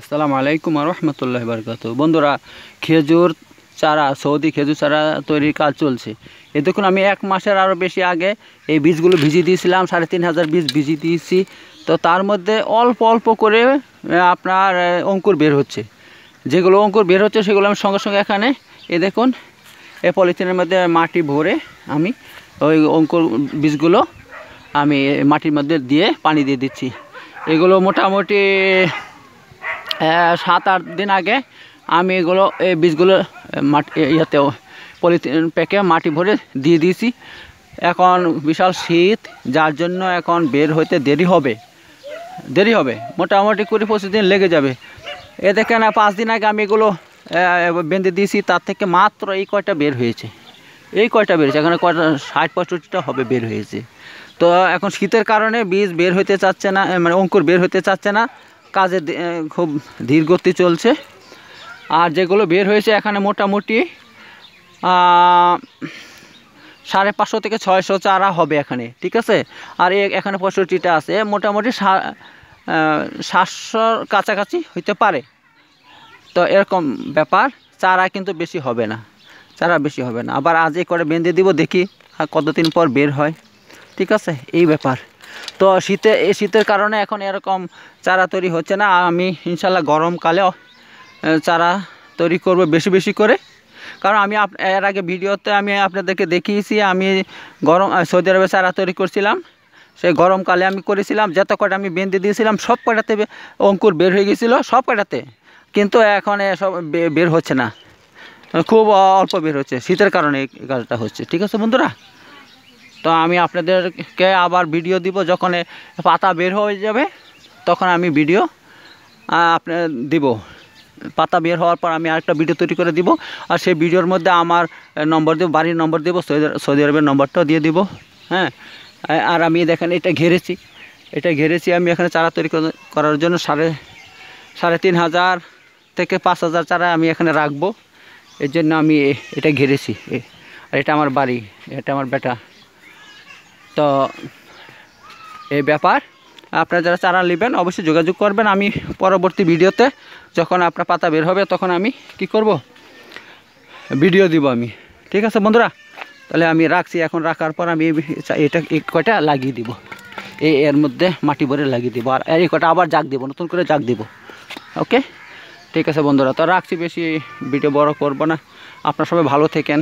আসসালামু আলাইকুম আর রহমতুল্লাহ বরকাত বন্ধুরা খেজুর চারা সৌদি খেজুর চারা তৈরির কাজ চলছে এ দেখুন আমি এক মাসের আরও বেশি আগে এই বীজগুলো ভিজিয়ে দিয়েছিলাম সাড়ে তিন হাজার বীজ ভিজিয়ে দিয়েছি তো তার মধ্যে অল্প অল্প করে আপনার অঙ্কুর বের হচ্ছে যেগুলো অঙ্কুর বের হচ্ছে সেগুলো আমি সঙ্গে সঙ্গে এখানে এ দেখুন এ পলিথিনের মধ্যে মাটি ভরে আমি ওই অঙ্কুর বীজগুলো আমি মাটির মধ্যে দিয়ে পানি দিয়ে দিচ্ছি এগুলো মোটামুটি সাত আট দিন আগে আমি এগুলো এই বীজগুলো মাটি ইয়েতে পলিথিন প্যাকে মাটি ভরে দিয়ে দিয়েছি এখন বিশাল শীত যার জন্য এখন বের হইতে দেরি হবে দেরি হবে মোটামুটি কুড়ি পঁচিশ দিন লেগে যাবে এ দেখে না পাঁচ দিন আগে আমি এগুলো বেঁধে দিয়েছি তার থেকে মাত্র এই কয়টা বের হয়েছে এই কয়টা বেরোছে এখানে কয়টা ষাট পঁয়ষট্টিটা হবে বের হয়েছে তো এখন শীতের কারণে বীজ বের হতে চাচ্ছে না মানে অঙ্কুর বের হতে চাচ্ছে না কাজে খুব ধীর গতি চলছে আর যেগুলো বের হয়েছে এখানে মোটামুটি সাড়ে পাঁচশো থেকে ছয়শো চারা হবে এখানে ঠিক আছে আর এখানে পঁয়ষট্টিটা আছে মোটামুটি সাতশোর কাছাকাছি হইতে পারে তো এরকম ব্যাপার চারা কিন্তু বেশি হবে না চারা বেশি হবে না আবার আজ এ করে বেঁধে দিব দেখি কতদিন পর বের হয় ঠিক আছে এই ব্যাপার তো শীতে এই শীতের কারণে এখন এরকম চারা তৈরি হচ্ছে না আমি ইনশাল্লাহ গরমকালে চারা তৈরি করব বেশি বেশি করে কারণ আমি এর আগে ভিডিওতে আমি আপনাদেরকে দেখিয়েছি আমি গরম সৌদি আরবে চারা তৈরি করছিলাম সেই গরমকালে আমি করেছিলাম যত কটা আমি বেঁধে দিয়েছিলাম সব কটাতে অঙ্কুর বের হয়ে গেছিলো সব কটাতে কিন্তু এখন সব বের হচ্ছে না খুব অল্প বের হচ্ছে শীতের কারণে এই কাজটা হচ্ছে ঠিক আছে বন্ধুরা তো আমি আপনাদেরকে আবার ভিডিও দিব যখন পাতা বের হয়ে যাবে তখন আমি ভিডিও আপনার দিব পাতা বের হওয়ার পর আমি আরেকটা ভিডিও তৈরি করে দিব আর সেই ভিডিওর মধ্যে আমার নম্বর দেবো বাড়ির নম্বর দেবো সৌদি আরবের নম্বরটাও দিয়ে দিব হ্যাঁ আর আমি দেখেন এটা ঘেরেছি এটা ঘেরেছি আমি এখানে চারা তৈরি করার জন্য সাড়ে সাড়ে তিন হাজার থেকে পাঁচ হাজার চারা আমি এখানে রাখবো এর জন্য আমি এটা ঘেরেছি আর এটা আমার বাড়ি এটা আমার বেটা তো এই ব্যাপার আপনারা যারা চারা নেবেন অবশ্যই যোগাযোগ করবেন আমি পরবর্তী ভিডিওতে যখন আপনার পাতা বের হবে তখন আমি কি করব ভিডিও দিব আমি ঠিক আছে বন্ধুরা তাহলে আমি রাখছি এখন রাখার পর আমি এটা এই কটা লাগিয়ে দিব এই এর মধ্যে মাটি ভরে লাগিয়ে দিব আর এই কটা আবার জাগ দিব নতুন করে জাগ দিব ওকে ঠিক আছে বন্ধুরা তো রাখছি বেশি ভিডিও বড় করব না আপনার সবাই ভালো থেকেন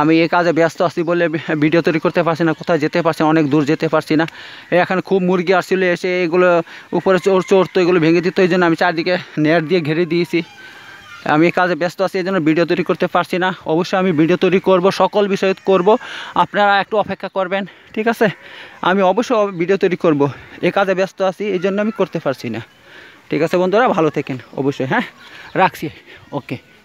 আমি এই কাজে ব্যস্ত আছি বলে ভিডিও তৈরি করতে পারছি না কোথায় যেতে পারছি অনেক দূর যেতে পারছি না এখানে খুব মুরগি আসছিল এসে এগুলো উপরে চোর চড়তো এগুলো ভেঙে দিত এই জন্য আমি চারদিকে নেট দিয়ে ঘেরে দিয়েছি আমি এই কাজে ব্যস্ত আছি এই জন্য ভিডিও তৈরি করতে পারছি না অবশ্যই আমি ভিডিও তৈরি করব সকল বিষয়ে করব আপনারা একটু অপেক্ষা করবেন ঠিক আছে আমি অবশ্যই ভিডিও তৈরি করব এ কাজে ব্যস্ত আছি এই জন্য আমি করতে পারছি না ঠিক আছে বন্ধুরা ভালো থাকেন অবশ্যই হ্যাঁ রাখছি ওকে